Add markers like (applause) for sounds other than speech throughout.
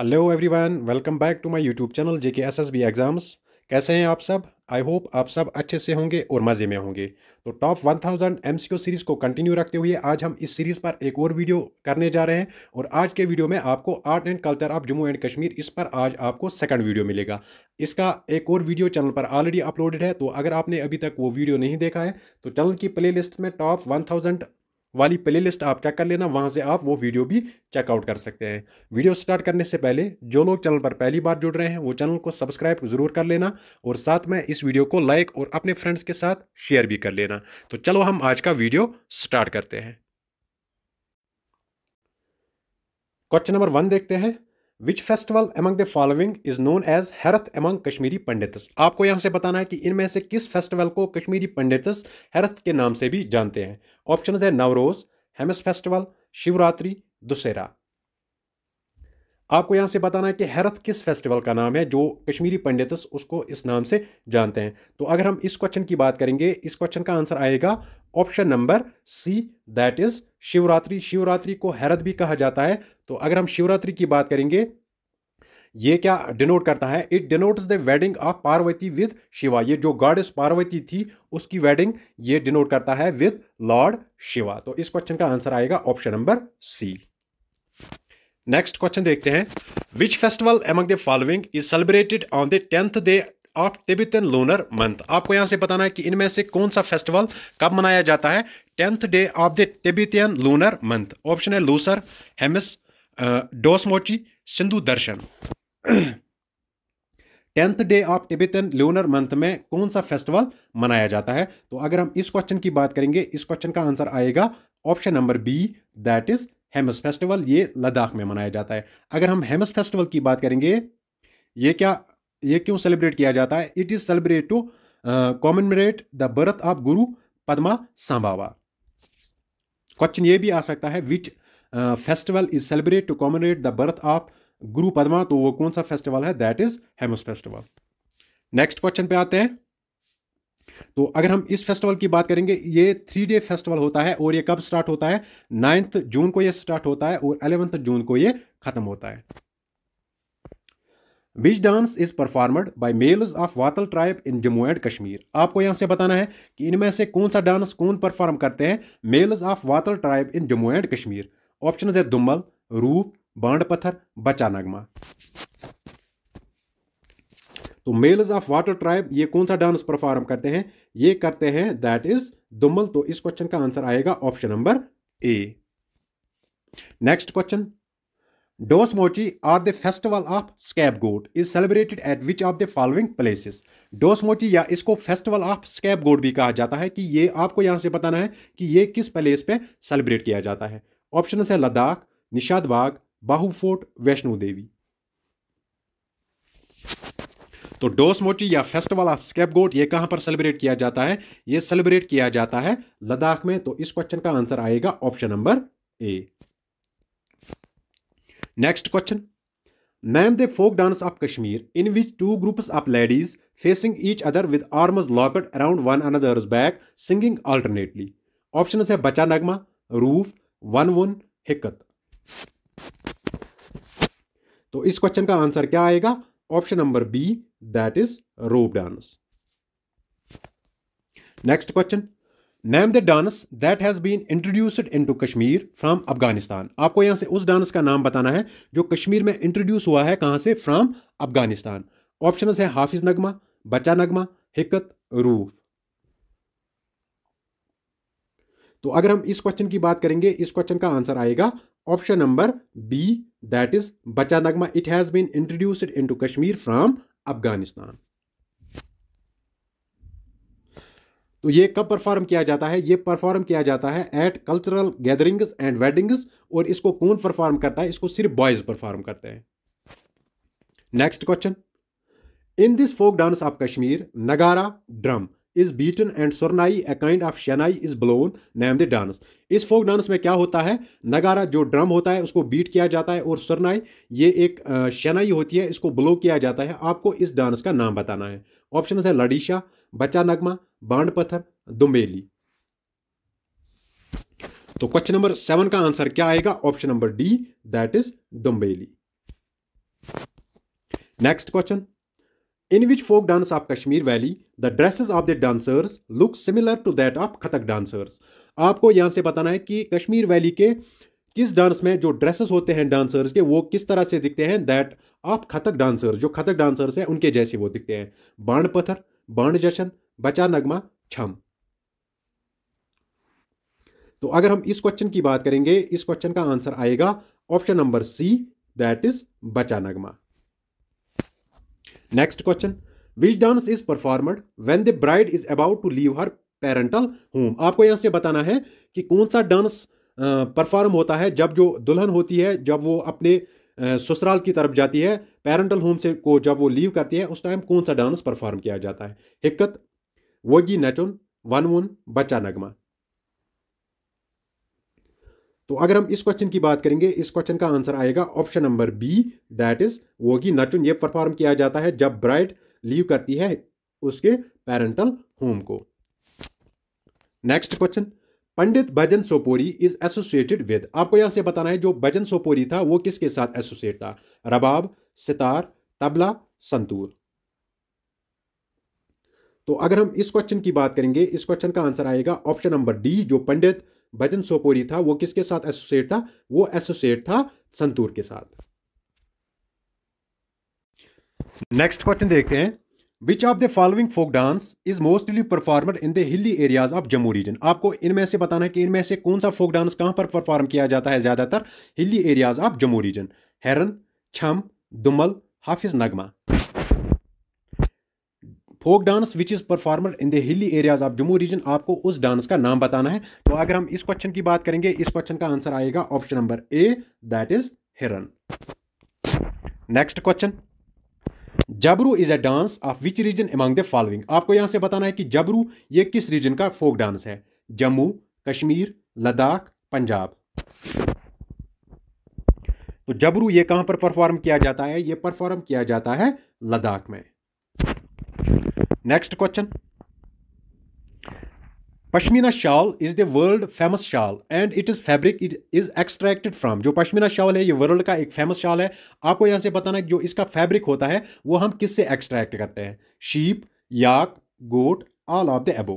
Hello everyone welcome back to my YouTube channel JK SSB exams कैसे हैं आप सब आई होप आप सब अच्छे से होंगे और मज़े में होंगे तो टॉप 1000 एम सीरीज़ को कंटिन्यू रखते हुए आज हम इस सीरीज़ पर एक और वीडियो करने जा रहे हैं और आज के वीडियो में आपको art and culture of Jammu and Kashmir इस पर आज आपको सेकंड वीडियो मिलेगा इसका एक और वीडियो चैनल पर ऑलरेडी अपलोडेड है तो अगर आपने अभी तक वो वीडियो नहीं देखा है तो चैनल की प्ले में टॉप वन वाली प्ले आप चेक कर लेना वहाँ से आप वो वीडियो भी चेकआउट कर सकते हैं वीडियो स्टार्ट करने से पहले जो लोग चैनल पर पहली बार जुड़ रहे हैं वो चैनल को सब्सक्राइब ज़रूर कर लेना और साथ में इस वीडियो को लाइक और अपने फ्रेंड्स के साथ शेयर भी कर लेना तो चलो हम आज का वीडियो स्टार्ट करते हैं क्वेश्चन नंबर वन देखते हैं which festival among the following is known as Herath among Kashmiri Pandits आपको यहाँ से बताना है कि इनमें से किस फेस्टिवल को कश्मीरी पंडितस हैरथ के नाम से भी जानते हैं ऑप्शन है नवरोज़ हेमस फेस्टिवल शिवरात्रि दुशहरा आपको यहाँ से बताना है कि हैरथ किस फेस्टिवल का नाम है जो कश्मीरी पंडितस उसको इस नाम से जानते हैं तो अगर हम इस क्वेश्चन की बात करेंगे इस क्वेश्चन का आंसर आएगा option number C that is Shivratri Shivratri को हैरत भी कहा जाता है तो अगर हम शिवरात्रि की बात करेंगे ये क्या डिनोट करता है it denotes the wedding of Parvati with Shiva ये जो गॉडेस पार्वती थी उसकी वेडिंग ये डिनोट करता है विद लॉर्ड शिवा तो इस क्वेश्चन का आंसर आएगा option number C next question देखते हैं which festival among the following is celebrated on the tenth day of Tibetan lunar month आपको यहां से बताना है कि इनमें से कौन सा फेस्टिवल कब मनाया जाता है tenth day of the Tibetan lunar month option है Losar Hemis Dosmochi Sindhu Darshan tenth day of Tibetan lunar month में कौन सा फेस्टिवल मनाया जाता है तो अगर हम इस क्वेश्चन की बात करेंगे इस क्वेश्चन का आंसर आएगा option number B that is Hemis festival ये लद्दाख में मनाया जाता है अगर हम हेमस फेस्टिवल की बात करेंगे ये क्या ये क्यों सेलिब्रेट किया जाता है it is celebrate to commemorate the birth of Guru Padma Sambhava question ये भी आ सकता है which festival is celebrate to commemorate the birth of Guru Padma तो वो कौन सा फेस्टिवल है that is Hemis festival next question पे आते हैं तो अगर हम इस फेस्टिवल की बात करेंगे ये थ्री डे फेस्टिवल होता है और ये कब स्टार्ट होता है नाइन्थ जून को ये स्टार्ट होता है और अलेवंथ जून को ये खत्म होता है which dance is performed by males of Watal tribe in Jammu and Kashmir आपको यहाँ से बताना है कि इनमें से कौन सा डांस कौन परफॉर्म करते हैं males of Watal tribe in Jammu and Kashmir option है दुम्बल रूप बांड पत्थर बचा नगमा तो मेल्स ऑफ वाटर ट्राइब ये कौन सा डांस परफॉर्म करते हैं ये करते हैं दैट इज दुम्बल तो इस क्वेश्चन का आंसर आएगा option number A next question Dosmochi or the festival of scapegoat is celebrated at which of the following places? Dosmochi या इसको फेस्टिवल ऑफ स्कैप गोट भी कहा जाता है कि ये आपको यहाँ से बताना है कि ये किस प्लेस पे सेलिब्रेट किया जाता है ऑप्शन है लद्दाख निषाद बाग बाहू फोर्ट वैष्णो देवी तो डोसमोची या फेस्टिवल ऑफ स्कैपगोट ये कहां पर सेलिब्रेट किया जाता है ये सेलिब्रेट किया जाता है लद्दाख में तो इस क्वेश्चन का आंसर आएगा option number A next question name the folk dance of Kashmir in which two groups of ladies facing each other with arm locked around one another's back singing alternately option है Bacha Nagma Rouf Wanvun Hikat तो इस question का answer क्या आएगा option number B that is Rouf dance next question name the dance that has been introduced into Kashmir from Afghanistan आपको यहाँ से उस डांस का नाम बताना है जो कश्मीर में इंट्रोड्यूस हुआ है कहाँ से फ्राम अफगानिस्तान ऑप्शन है हाफिज नगमा बचा नगमा हिकत रूफ तो अगर हम इस क्वेश्चन की बात करेंगे इस क्वेश्चन का आंसर आएगा option number B that is Bacha Nagma it has been introduced into Kashmir from Afghanistan तो ये कब परफॉर्म किया जाता है ये परफॉर्म किया जाता है at cultural gatherings and weddings और इसको कौन परफॉर्म करता है इसको सिर्फ बॉयज परफॉर्म करते हैं next question in this folk dance of Kashmir nagara drum is beaten and surnai a kind of shehnai is blown name the dance इस फोक डांस में क्या होता है नगारा जो ड्रम होता है उसको बीट किया जाता है और सुरनाई ये एक शनाई होती है इसको ब्लो किया जाता है आपको इस डांस का नाम बताना है ऑप्शन है लडीशा बच्चा नगमा बांड पत्थर दुमेली तो क्वेश्चन नंबर सेवन का आंसर क्या आएगा option number D that is Dumhali next question in which folk dance of Kashmir valley the dresses of the dancers look similar to that of Kathak dancers आपको यहां से बताना है कि कश्मीर वैली के किस डांस में जो ड्रेसेस होते हैं डांसर्स के वो किस तरह से दिखते हैं दैट ऑफ खतक डांसर्स जो खतक डांसर्स हैं उनके जैसे वो दिखते हैं बाण पत्थर बाण जशन बचा नगमा छम तो अगर हम इस क्वेश्चन की बात करेंगे इस क्वेश्चन का आंसर आएगा option number C that is Bacha Nagma next question which dance is performed when the bride is about to leave her parental home आपको यहां से बताना है कि कौन सा डांस परफॉर्म होता है जब जो दुल्हन होती है जब वो अपने ससुराल की तरफ जाती है पेरेंटल होम से को जब वो लीव करती है उस टाइम कौन सा डांस परफॉर्म किया जाता है हिक्कत नचुन वन वन बच्चा नगमा तो अगर हम इस क्वेश्चन की बात करेंगे इस क्वेश्चन का आंसर आएगा option number B that is Wuegi Nachun ये परफॉर्म किया जाता है जब ब्राइट लीव करती है उसके पेरेंटल होम को next question Pandit Bhajan Sopori is associated with आपको यहां से बताना है जो भजन सोपोरी था वो किसके साथ एसोसिएट था रबाब सितार तबला संतूर तो अगर हम इस क्वेश्चन की बात करेंगे इस क्वेश्चन का आंसर आएगा ऑप्शन नंबर डी जो पंडित भजन सोपोरी था वो किसके साथ एसोसिएट था वो एसोसिएट था संतूर के साथ नेक्स्ट क्वेश्चन देखते हैं which of the following folk dance is mostly performed in the hilly areas of Jammu region आपको इनमें से बताना है कि इनमें से कौन सा फोक डांस कहां पर परफॉर्म किया जाता है ज़्यादातर hilly areas of Jammu region Heran Chham Dumhal Hafiz Nagma folk dance which is perform in the hilly areas of Jammu region आपको उस डांस का नाम बताना है तो अगर हम इस क्वेश्चन की बात करेंगे इस क्वेश्चन का आंसर आएगा option number A that is Heran next question Jabro is a dance of which region among the following आपको यहां से बताना है कि जबरू ये किस रीजन का फोक डांस है जम्मू कश्मीर लद्दाख पंजाब तो जबरू ये कहां पर परफॉर्म किया जाता है ये परफॉर्म किया जाता है लद्दाख में next question pashmina shawl is the world famous shawl and it is fabric it is extracted from जो पश्मीना शाल है ये वर्ल्ड का एक फेमस शाल है आपको यहां से बताना है जो इसका फैब्रिक होता है वो हम किस से एक्सट्रैक्ट करते हैं sheep yak goat all of the above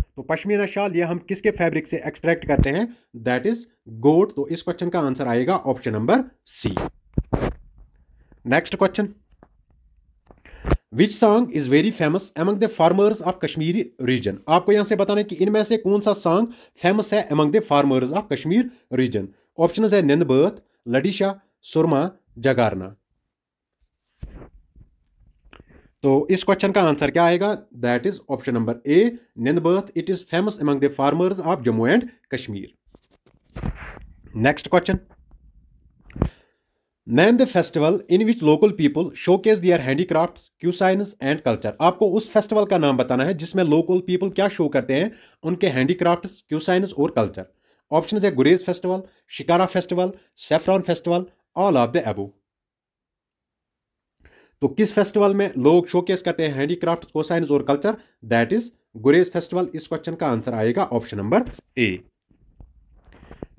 तो पश्मीना शाल ये हम किसके फैब्रिक से एक्सट्रैक्ट करते हैं दैट इज गोट तो इस क्वेश्चन का आंसर आएगा option number C next question which song is very famous among the farmers of Kashmiri region आपको यहां से बताना है कि इनमें से कौन सा सॉन्ग फेमस है among the farmers of Kashmir region option है निंद बर्थ लडिशा सुरमा जगारना तो इस क्वेश्चन का आंसर क्या आएगा that is option number A Baeth it is famous among the farmers of Jammu and Kashmir next question name the festival in which local people showcase their handicraft cuisines and culture आपको उस festival का नाम बताना है जिसमें लोकल पीपल क्या show करते हैं उनके हैंडीक्राफ्ट क्यूसाइंस और कल्चर ऑप्शन है Gurez festival shikara festival saffron festival all of the above तो किस फेस्टिवल में लोग शोकेस करते हैं हैंडीक्राफ्ट कोसाइनस और culture that is Gurez festival इस क्वेश्चन का आंसर आएगा option number A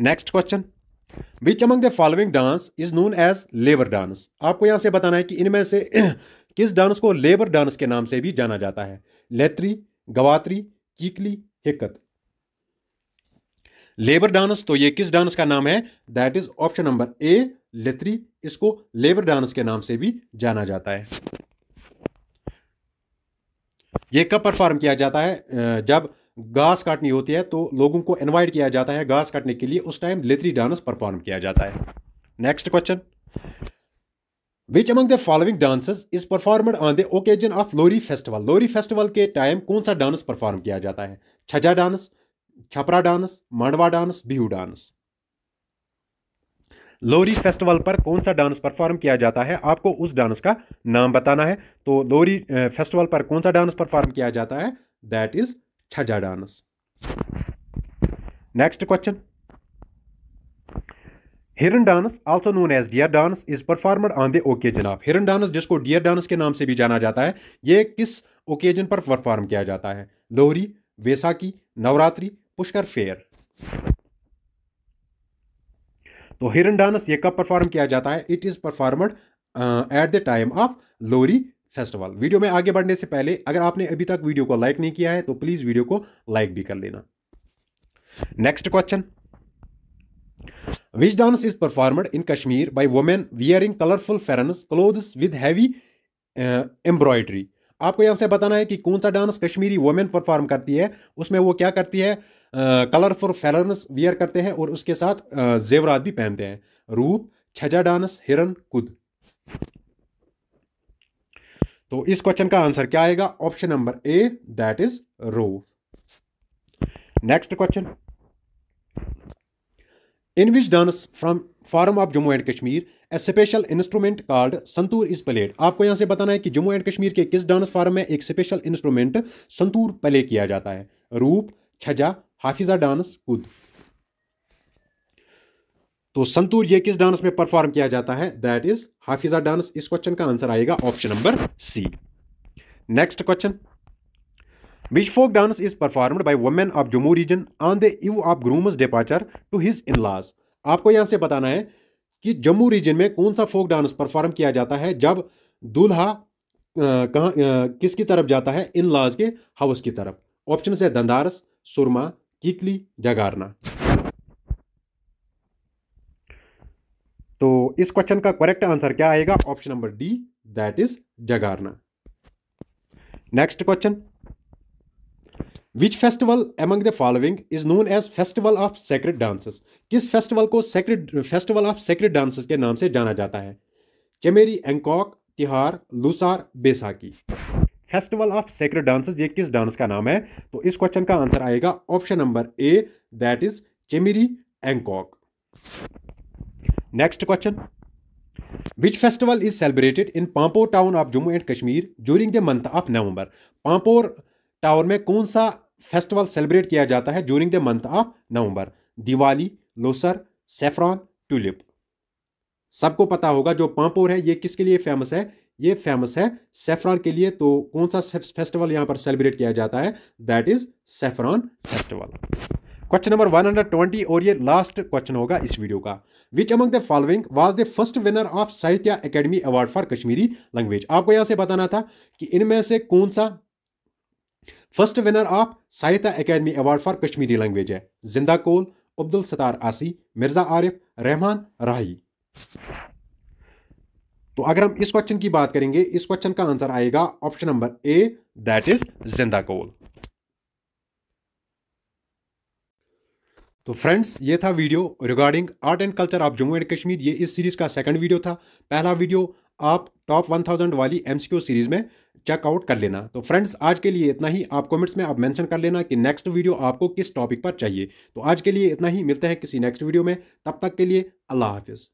next question which among the following dance is known as labour dance आपको यहां से बताना है कि इनमें से (clears throat) किस डांस को लेबर डांस के नाम से भी जाना जाता है लेत्री गवात्री चीकली हिक्कत लेबर डांस तो ये किस डांस का नाम है that is option number A लेत्री इसको लेबर डांस के नाम से भी जाना जाता है ये कब परफॉर्म किया जाता है जब घास काटनी होती है तो लोगों को इन्वाइट किया जाता है घास काटने के लिए उस टाइम लेथरी डांस परफॉर्म किया जाता है next question which among the following dances is performed on the occasion of Lohri festival Lohri festival के टाइम कौन सा डांस परफॉर्म किया जाता है Chhajja dance Chhapra dance Mandwa dance Bihu dance Lohri festival पर कौन सा डांस परफॉर्म किया जाता है आपको उस डांस का नाम बताना है तो लोरी फेस्टिवल eh, पर कौन सा डांस परफॉर्म किया जाता है that is Chhajja dance next question Hiran dance also known as deer dance is performed on the occasion of Hiran dance जिसको डियर डांस के नाम से भी जाना जाता है ये किस ओकेजन पर परफॉर्म किया जाता है लोहरी वैसाखी नवरात्रि पुष्कर फेयर तो हिरन डांस ये कब परफॉर्म किया जाता है it is performed at the time of Lohri festival video में आगे बढ़ने से पहले अगर आपने अभी तक वीडियो को लाइक नहीं किया है तो प्लीज़ वीडियो को लाइक भी कर लेना next question which dance is performed in Kashmir by women wearing colourful pherans clothes with heavy embroidery आपको यहां से बताना है कि कौन सा डांस कश्मीरी वुमेन परफॉर्म करती है उसमें वो क्या करती है कलरफुल फेलर्स वियर करते हैं और उसके साथ जेवरात uh, भी पहनते हैं रूप छजा डांस हिरन कुद तो इस क्वेश्चन का आंसर क्या आएगा option number A that is Rouf next question in which dance from form of Jammu and Kashmir a special instrument called santoor is played आपको यहां से बताना है कि जम्मू एंड कश्मीर के किस डांस फार्म में एक स्पेशल इंस्ट्रूमेंट संतूर प्ले किया जाता है रूप छजा हाफिजा डांस कुद तो संतूर ये किस डांस में परफॉर्म किया जाता है दैट इज हाफिजा डांस इस क्वेश्चन का आंसर आएगा option number C next question which folk dance is performed by women of Jammu region on the eve of groom's departure to his in laws आपको यहां से बताना है कि जम्मू रीजन में कौन सा फोक डांस परफॉर्म किया जाता है जब दूल्हा कहाँ किसकी तरफ जाता है इन लॉज के हाउस की तरफ ऑप्शन है दंदारस सुरमा कीकली जगारना तो इस क्वेश्चन का करेक्ट आंसर क्या आएगा option number D that is Jagarna next question which festival among the following is known as festival of sacred dances किस फेस्टिवल को sacred festival of sacred dances के नाम से जाना जाता है Chemrey Angchok Tihar Losar Baisakhi festival of sacred dances ये किस डांस का नाम है तो इस क्वेश्चन का आंसर आएगा option number A that is Chemrey Angchok next question which festival is celebrated in Pampore town of Jammu and Kashmir during the month of November Pampore town में कौन सा फेस्टिवल सेलिब्रेट किया जाता है during the month of November Diwali Losar saffron tulip सबको पता होगा जो पांपोर है ये किसके लिए फेमस है ये फेमस है सेफ्रॉन के लिए तो कौन सा फेस्टिवल यहाँ पर सेलिब्रेट किया जाता है that is saffron festival question number 120 और ये लास्ट क्वेश्चन होगा इस वीडियो का which among the following was the first winner of Sahitya Akademi award for Kashmiri language आपको यहां से बताना था कि इनमें से कौन सा first winner of Sahitya Akademi award for Kashmiri language है जिंदा कोल अब्दुल सतार आसी मिर्जा आरिफ रहमान राही तो अगर हम इस क्वेश्चन की बात करेंगे इस क्वेश्चन का आंसर आएगा option number A that is Zinda Kaul तो फ्रेंड्स ये था video regarding art and culture of Jammu and Kashmir ये इस सीरीज़ का सेकंड वीडियो था पहला वीडियो आप टॉप 1000 वाली एमसीक्यू सीरीज़ में चेकआउट कर लेना तो फ्रेंड्स आज के लिए इतना ही आप कमेंट्स में आप मेंशन कर लेना कि नेक्स्ट वीडियो आपको किस टॉपिक पर चाहिए तो आज के लिए इतना ही मिलते हैं किसी नेक्स्ट वीडियो में तब तक के लिए अल्लाह हाफिज़